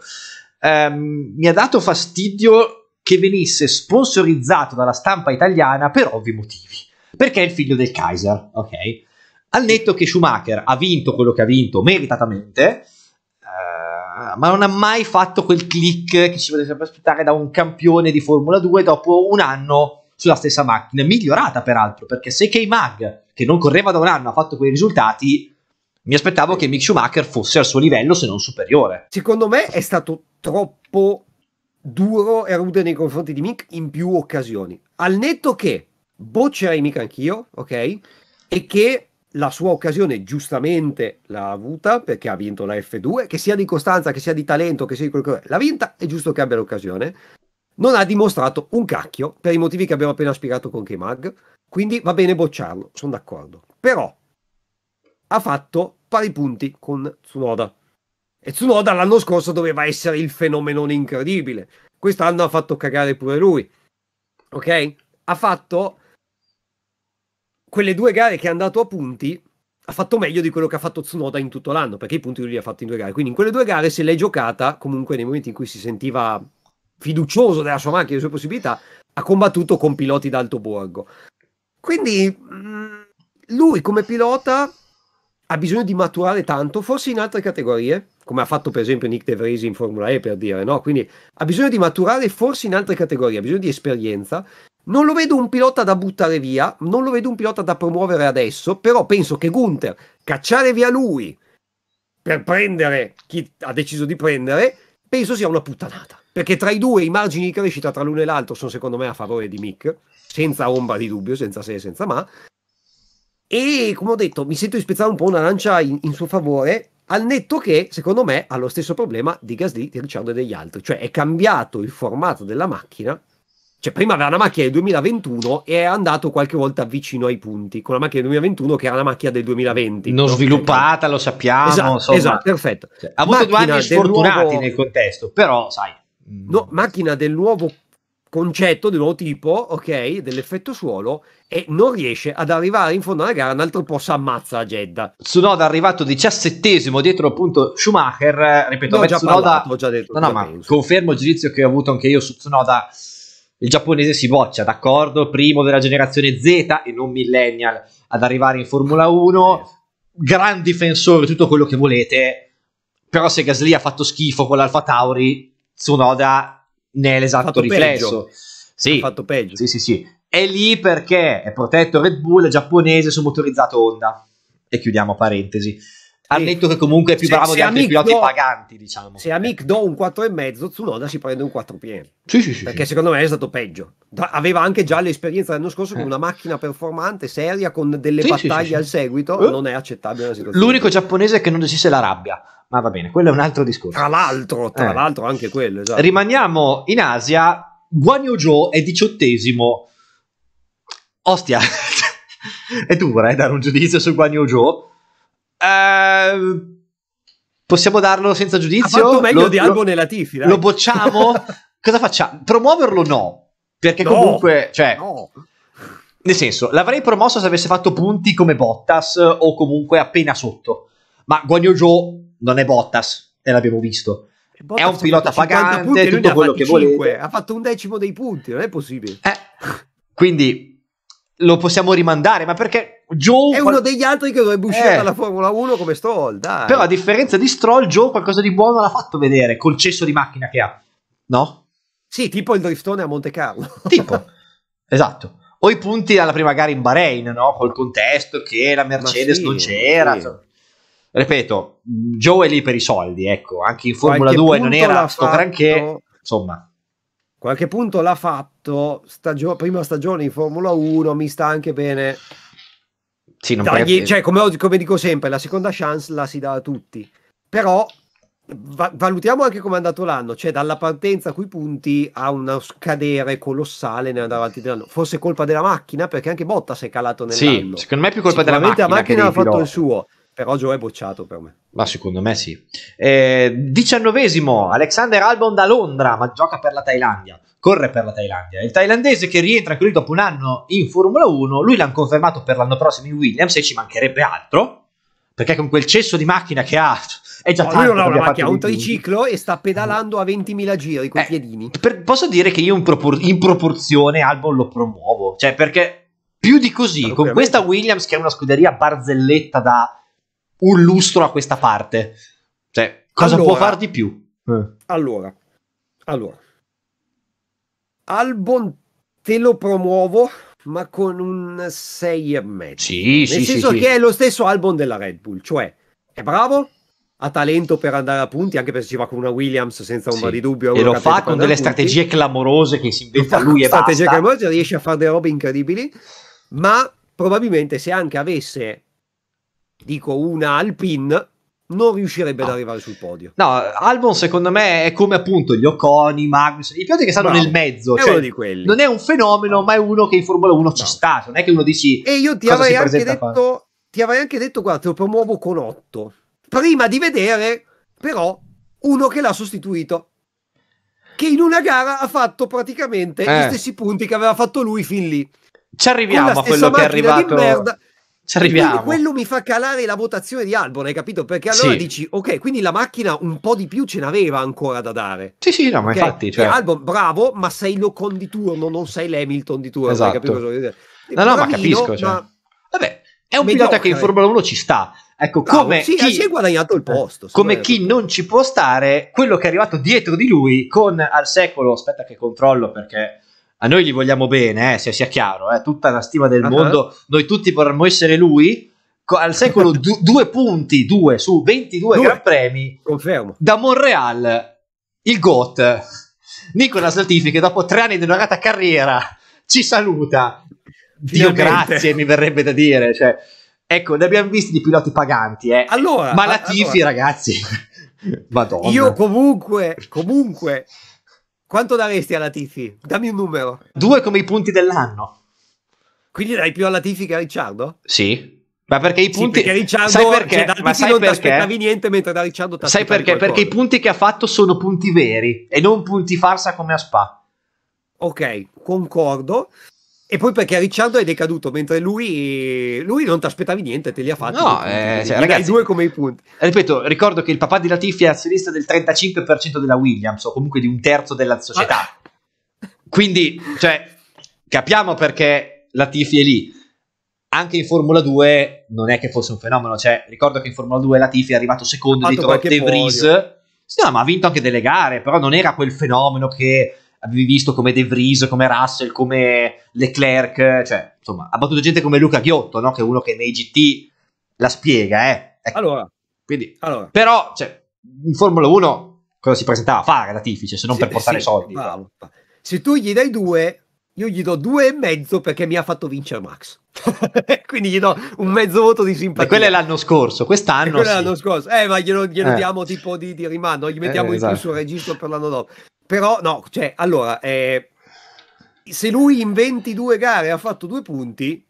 Um, mi ha dato fastidio che venisse sponsorizzato dalla stampa italiana per ovvi motivi. Perché è il figlio del Kaiser, ok? Al netto che Schumacher ha vinto quello che ha vinto meritatamente, uh, ma non ha mai fatto quel click che ci poteva aspettare da un campione di Formula 2 dopo un anno sulla stessa macchina, migliorata peraltro, perché se K-Mag, che non correva da un anno, ha fatto quei risultati, mi aspettavo che Mick Schumacher fosse al suo livello, se non superiore.
Secondo me è stato troppo duro e rude nei confronti di Mick in più occasioni. Al netto che boccerei Mick anch'io, ok? E che la sua occasione giustamente l'ha avuta perché ha vinto la F2, che sia di costanza, che sia di talento, che sia di qualcosa, l'ha vinta, è giusto che abbia l'occasione non ha dimostrato un cacchio per i motivi che abbiamo appena spiegato con k quindi va bene bocciarlo, sono d'accordo. Però ha fatto pari punti con Tsunoda. E Tsunoda l'anno scorso doveva essere il fenomeno incredibile. Quest'anno ha fatto cagare pure lui. Ok? Ha fatto quelle due gare che è andato a punti. Ha fatto meglio di quello che ha fatto Tsunoda in tutto l'anno, perché i punti lui li ha fatti in due gare. Quindi in quelle due gare se l'è giocata comunque nei momenti in cui si sentiva fiducioso della sua macchina e delle sue possibilità, ha combattuto con piloti d'alto borgo. Quindi mm, lui come pilota ha bisogno di maturare tanto, forse in altre categorie, come ha fatto per esempio Nick De Vries in Formula E per dire, no? Quindi ha bisogno di maturare forse in altre categorie, ha bisogno di esperienza. Non lo vedo un pilota da buttare via, non lo vedo un pilota da promuovere adesso, però penso che Gunther cacciare via lui per prendere chi ha deciso di prendere, penso sia una puttanata perché tra i due i margini di crescita tra l'uno e l'altro sono secondo me a favore di Mick, senza ombra di dubbio, senza se e senza ma. E come ho detto, mi sento di spezzare un po' un'arancia in, in suo favore, al netto che secondo me ha lo stesso problema di Gasly, di Ricciardo e degli altri, cioè è cambiato il formato della macchina. Cioè, prima aveva una macchina del 2021 e è andato qualche volta vicino ai punti con la macchina del 2021 che era la macchina del 2020. Non, non sviluppata, lo sappiamo. Esatto, esatto perfetto. Cioè, ha avuto due anni sfortunati nuovo... nel contesto, però sai, No, macchina del nuovo concetto, del nuovo tipo, ok, dell'effetto suolo e non riesce ad arrivare in fondo alla gara, un altro po' si ammazza a Jeddah. Tsunoda è arrivato diciassettesimo dietro appunto Schumacher, eh, ripeto, no, già Tsunoda... parlato, ho già detto. No, no, ma penso.
confermo il giudizio che ho avuto anche io su Tsunoda. Il giapponese si boccia, d'accordo, primo della generazione Z e non millennial ad arrivare in Formula 1, gran difensore, tutto quello che volete, però se Gasly ha fatto schifo con l'Alfa Tauri, Tsunoda ne è l'esatto riflesso. Sì. Ha fatto peggio. Sì, sì, sì. È lì perché è protetto Red Bull, giapponese su motorizzato Honda. E chiudiamo parentesi. Ha sì. detto che comunque è più bravo di altri piloti do, paganti,
diciamo. Se Amic do un 4,5, Tsunoda si prende un 4 pieno. Sì, sì, sì. Perché sì. secondo me è stato peggio. Aveva anche già l'esperienza l'anno scorso eh. con una macchina performante, seria, con delle sì, battaglie al seguito. Eh. Non è accettabile la situazione. L'unico
giapponese che non decise la rabbia ma va bene, quello è un altro discorso. Tra
l'altro, tra eh. l'altro anche quello. Esatto.
Rimaniamo in Asia, Guan Yu Zhou è diciottesimo. Ostia, (laughs) è dura eh, dare un giudizio su Guan Yu Zhou. Eh, possiamo darlo senza giudizio? Ha fatto meglio lo, di Albo nella
Tifi. Lo bocciamo? (laughs)
Cosa facciamo? Promuoverlo no, perché no, comunque... Cioè, no. Nel senso, l'avrei promosso se avesse fatto punti come Bottas o comunque appena sotto. Ma Guan Yu Zhou non è Bottas, e l'abbiamo visto.
È un pilota pagante, punti, tutto quello che vuole. Ha fatto un decimo dei punti, non è possibile. Eh, quindi lo possiamo rimandare, ma perché Joe... È uno degli altri che dovrebbe uscire eh. dalla Formula 1 come Stroll, dai. Però a
differenza di Stroll, Joe qualcosa di buono l'ha fatto vedere, col cesso di macchina
che ha, no? Sì, tipo il driftone a Monte Carlo. (laughs) Tipo,
esatto. O i punti alla prima gara in Bahrain, no? Col contesto che la Mercedes sì, non c'era. Sì. Cioè ripeto, Joe è lì per i soldi, ecco, anche in Formula Qualche 2 non era sto granché, insomma.
Qualche punto l'ha fatto, stagio- prima stagione in Formula 1, mi sta anche bene.
Sì, Dagli, cioè, come,
come, dico sempre, la seconda chance la si dà a tutti. Però va- valutiamo anche come è andato l'anno, cioè dalla partenza a quei punti ha uno scadere colossale nell'andare avanti dell'anno. Forse colpa della macchina, perché anche Botta si è calato nell'anno.
Sì, secondo me è più colpa della macchina. la macchina ha fatto il
suo però Joe è bocciato per me.
Ma secondo me sì. Eh, diciannovesimo, Alexander Albon da Londra, ma gioca per la Thailandia. Corre per la Thailandia. Il thailandese che rientra anche lui dopo un anno in Formula 1, lui l'ha confermato per l'anno prossimo in Williams e ci mancherebbe altro, perché con quel cesso di macchina che ha è già no, tanto. Lui non ha un triciclo
e sta pedalando a 20.000 giri
con i eh, piedini. Per, posso dire che io in, propor- in proporzione Albon lo promuovo, cioè perché più di così, con questa Williams che è una scuderia barzelletta da un
lustro a questa
parte. Cioè, cosa allora, può far di
più? Eh. Allora, allora. Albon te lo promuovo, ma con un 6,5. Sì, Nel sì, senso che sì. è lo stesso Albon della Red Bull, cioè è bravo, ha talento per andare a punti, anche perché ci va con una Williams senza ombra sì. di dubbio. E lo fa con delle strategie clamorose che si inventa esatto, lui e strategie clamorose, riesce a fare delle robe incredibili, ma probabilmente se anche avesse dico una Alpine, non riuscirebbe no. ad arrivare sul podio. No, Albon secondo
me è come appunto gli Oconi, Magnus, i piloti che stanno Bravo. nel mezzo. È cioè, Non è un fenomeno, ma è uno che in Formula 1 no. ci sta. Non è che uno dici. E io ti avrei anche detto,
ti avrei anche detto, guarda, te lo promuovo con 8. Prima di vedere, però, uno che l'ha sostituito. Che in una gara ha fatto praticamente eh. gli stessi punti che aveva fatto lui fin lì. Ci arriviamo a quello che è arrivato. Di merda, ci arriviamo. quello mi fa calare la votazione di Albon, hai capito? Perché allora sì. dici, ok, quindi la macchina un po' di più ce n'aveva ancora da dare. Sì, sì, no, ma okay? infatti... Cioè... cioè- Albon, bravo, ma sei Locon di turno, non sei l'Hamilton di turno, esatto. capito? No, Bravino, ma capisco, cioè. ma... Vabbè, è un mediocre. pilota che in eh. Formula 1 ci sta. Ecco, bravo, come sì, chi, si è guadagnato il posto. Eh, come chi
non ci può stare, quello che è arrivato dietro di lui con al secolo, aspetta che controllo perché a noi gli vogliamo bene, eh, sia, sia chiaro, eh, tutta la stima del uh-huh. mondo, ah. noi tutti vorremmo essere lui, al secolo du- (laughs) due punti, due su 22 due. Gran Premi, Confermo. da Monreal, il GOAT, Nicola Saltifi che dopo tre anni di un'orata carriera ci saluta,
Dio grazie
mi verrebbe da dire, cioè, ecco ne abbiamo visti di piloti paganti, eh. allora, ma Latifi allora. ragazzi, (laughs) madonna. Io
comunque, comunque quanto daresti alla Tifi? Dammi un numero. Due come i punti dell'anno. Quindi dai più alla Tifi che a Ricciardo?
Sì. Ma perché i punti. Sì, perché Ricciardo, sai perché? Cioè, ma sai non perché? aspettavi
niente, mentre da Ricciardo ti Sai perché? Perché i
punti che ha fatto sono punti veri e non punti farsa come a Spa.
Ok, concordo. E poi perché Ricciardo è decaduto, mentre lui, lui non ti aspettavi niente, te li ha fatti. No, eh, cioè, ragazzi, due come i
punti. Eh, ripeto, ricordo che il papà di Latifi è azionista del 35% della Williams, o comunque di un terzo della società. Ah. Quindi, cioè, capiamo perché Latifi è lì. Anche in Formula 2 non è che fosse un fenomeno, cioè, ricordo che in Formula 2 Latifi è arrivato secondo dietro De Vries. Sì, no, ma ha vinto anche delle gare, però non era quel fenomeno che avevi visto come De Vries, come Russell, come Leclerc, cioè insomma ha battuto gente come Luca Ghiotto, no? che è uno che nei GT la spiega. Eh. Ecco. Allora, Quindi, allora. però cioè, in Formula 1 cosa si presentava a fare la Tifice se non sì, per portare sì, soldi?
Bravo. Se tu gli dai due, io gli do due e mezzo perché mi ha fatto vincere Max. (laughs) Quindi gli do un mezzo voto di simpatia. E quello
è l'anno scorso, quest'anno. Sì. È l'anno
scorso, eh, ma glielo, glielo eh. diamo tipo di, di rimando, gli mettiamo eh, in più esatto. sul registro per l'anno dopo. Però no, cioè, allora, eh, se lui in 22 gare ha fatto due punti,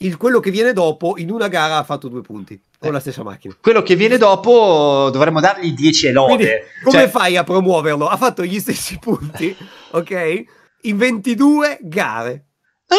il, quello che viene dopo in una gara ha fatto due punti con eh. la stessa macchina. Quello che viene dopo dovremmo dargli 10 e 9. Quindi, come cioè... fai a promuoverlo? Ha fatto gli stessi punti, (laughs) ok? In 22 gare.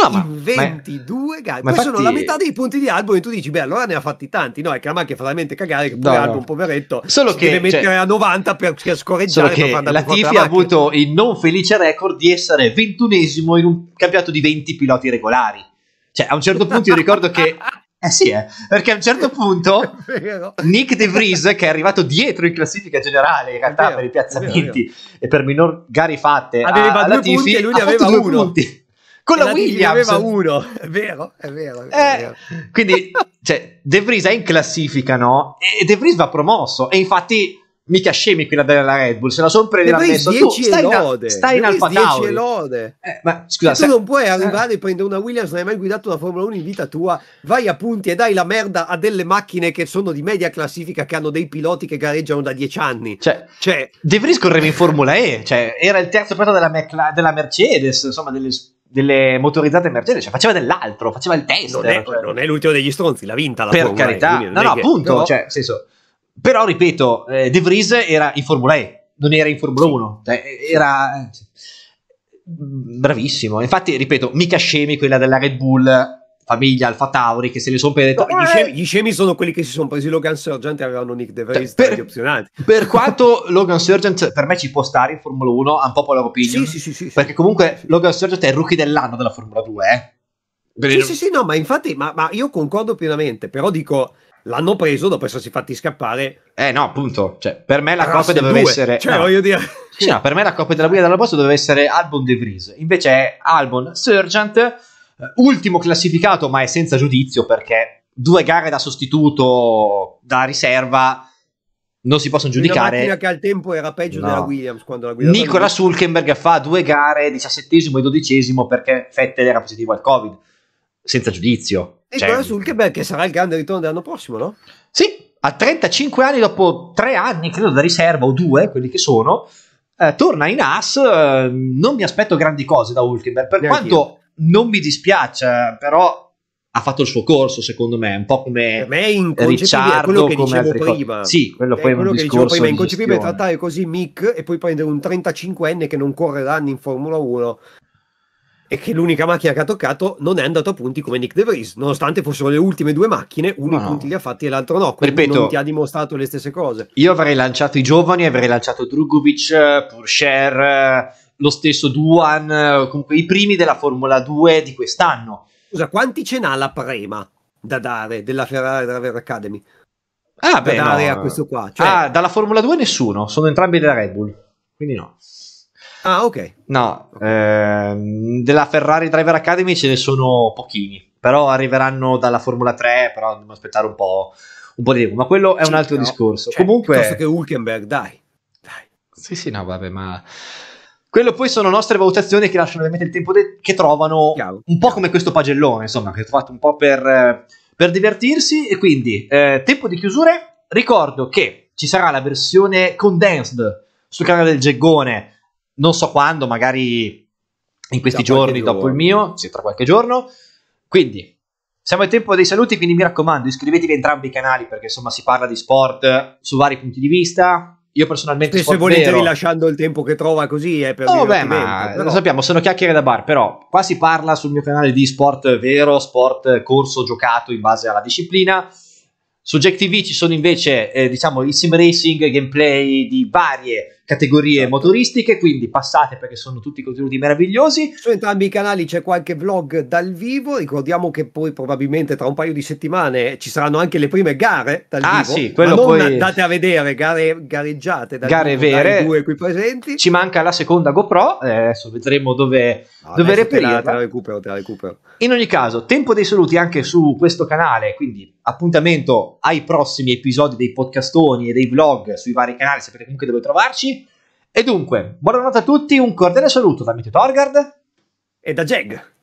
No, no, in 22 ma, gare. Poi infatti... sono la metà dei punti di Albon e tu dici, beh, allora ne ha fatti tanti. No, è che anche fa veramente cagare che pure no, Albon, no. poveretto, solo che, deve cioè mettere cioè, a 90 per, scorreggiare. Solo che la Tifi ha avuto
il non felice record di essere ventunesimo in un campionato di 20 piloti regolari. Cioè, a un certo punto io ricordo che... (laughs) Eh sì, eh, perché a un certo punto (laughs) Nick De Vries, che è arrivato dietro in classifica generale, in realtà vero, per i piazzamenti vero, vero. e per minor gare fatte, aveva a, due Latifi, punti e lui ne aveva uno. Punti
con la, la Williams. Aveva uno, è vero, è vero. È
vero. Eh, quindi, cioè, De Vries è in classifica, no? E De Vries va promosso. E infatti, mica scemi qui la, della Red Bull, se la sono presa messo 10 tu, stai lode, in, stai in Alfa 10 lode.
Eh, ma scusa, se tu se... non puoi eh. arrivare e prendere una Williams, non hai mai guidato la Formula 1 in vita tua, vai a punti e dai la merda a delle macchine che sono di media classifica, che hanno dei piloti che gareggiano da 10 anni.
Cioè, cioè... De Vries correva in Formula E, cioè, era il terzo pilota della, Mercedes, insomma, delle delle motorizzate Mercedes, cioè faceva
dell'altro, faceva il test. Non, cioè. non, è l'ultimo degli stronzi, l'ha vinta la Per Formula carità, e, no, no, che... appunto, no. Cioè, senso,
però ripeto, eh, De Vries era in Formula E, non era in Formula sì. 1, cioè, era eh, bravissimo. Infatti, ripeto, mica scemi quella della Red Bull famiglia Alfa Tauri che se ne sono per detto, no, gli, eh. scemi,
gli, scemi, sono quelli che si sono presi Logan Sergent
e avevano Nick De Vries cioè, gli opzionati per (laughs) quanto Logan Sergent per me ci può stare in Formula 1
ha un po' polar opinion sì, sì, sì, perché comunque Logan Sergent è il rookie dell'anno della Formula 2 eh? Bene. Sì, sì, sì, no, ma infatti, ma, ma, io concordo pienamente, però dico, l'hanno preso dopo essersi fatti scappare. Eh no, appunto, cioè, per me la coppia doveva essere... Cioè, no. voglio dire... Sì, no, per me la coppia
della guida della boss doveva essere Albon DeVries invece è Albon Sergent eh, ultimo classificato, ma è senza giudizio perché due gare da sostituto, da riserva, non si possono giudicare. Una macchina
che al tempo era peggio no. della Williams quando la guidava. Nicola
Sulkenberg fa due gare, diciassettesimo e dodicesimo, perché Fettel era positivo al Covid, senza giudizio. E cioè... Nicola
Sulkenberg che sarà il grande ritorno dell'anno prossimo, no? Sì, a
35 anni, dopo tre anni, credo da riserva o due, quelli che sono, eh, torna in AS. Eh, non mi aspetto grandi cose da Hulkenberg, per Neanch'io. quanto non mi dispiace, però ha fatto il suo corso, secondo me, un po' come me è Ricciardo, quello che dicevo prima. Sì, quello, poi è quello che dicevo prima, è inconcepibile trattare
così Mick e poi prendere un 35enne che non correrà in Formula 1 e che l'unica macchina che ha toccato non è andato a punti come Nick De Vries, nonostante fossero le ultime due macchine, uno no. punti li ha fatti e l'altro no, quindi Ripeto, non ti ha dimostrato le stesse cose.
Io avrei lanciato i giovani, avrei lanciato Drugovic, Purcher, lo stesso Duan, eh, comunque i primi della Formula 2 di quest'anno.
Scusa, quanti ce n'ha la prima da dare della Ferrari della Ver Academy? Ah, beh, no. a questo qua. Cioè...
Ah, dalla Formula 2 nessuno, sono entrambi della Red Bull, quindi no. Ah, ok. No, okay. Ehm, della Ferrari Driver Academy ce ne sono pochini, però arriveranno dalla Formula 3, però dobbiamo aspettare un po', un po di tempo, ma quello è un altro no, discorso. Cioè, Comunque... Piuttosto che Hulkenberg, dai. dai. Sì, sì, no, vabbè, ma... Quello poi sono nostre valutazioni che lasciano ovviamente il tempo de- che trovano, Chiaro. un po' come questo pagellone, insomma, che ho fatto un po' per, eh, per divertirsi. E quindi, eh, tempo di chiusure, ricordo che ci sarà la versione condensed sul canale del Geggone, non so quando, magari in questi giorni dopo giorno. il mio, sì, tra qualche giorno. Quindi, siamo al tempo dei saluti, quindi mi raccomando, iscrivetevi a entrambi i canali perché insomma si parla di sport su vari punti di vista, io personalmente se e volentieri
rilasciando il tempo che trova così è per oh, beh, ma però. lo
sappiamo sono chiacchiere da bar però qua si parla sul mio canale di sport vero sport corso giocato in base alla disciplina su Jack TV ci sono invece eh, diciamo i sim racing gameplay di varie categorie certo. motoristiche, quindi passate perché sono
tutti contenuti meravigliosi. Su entrambi i canali c'è qualche vlog dal vivo, ricordiamo che poi probabilmente tra un paio di settimane ci saranno anche le prime gare dal ah, vivo. Sì, quello poi... andate a vedere, gare, gareggiate dal gare vivo, vere.
due qui presenti. Ci manca la seconda GoPro, eh, adesso vedremo dove, no, dove reperirla. Te la
recupero, te la recupero. In ogni caso,
tempo dei saluti anche su questo canale, quindi appuntamento ai prossimi episodi dei podcastoni e dei vlog sui vari canali, sapete comunque dove trovarci. E dunque, buonanotte a tutti, un cordiale saluto da Mito Torgard e da Jeg.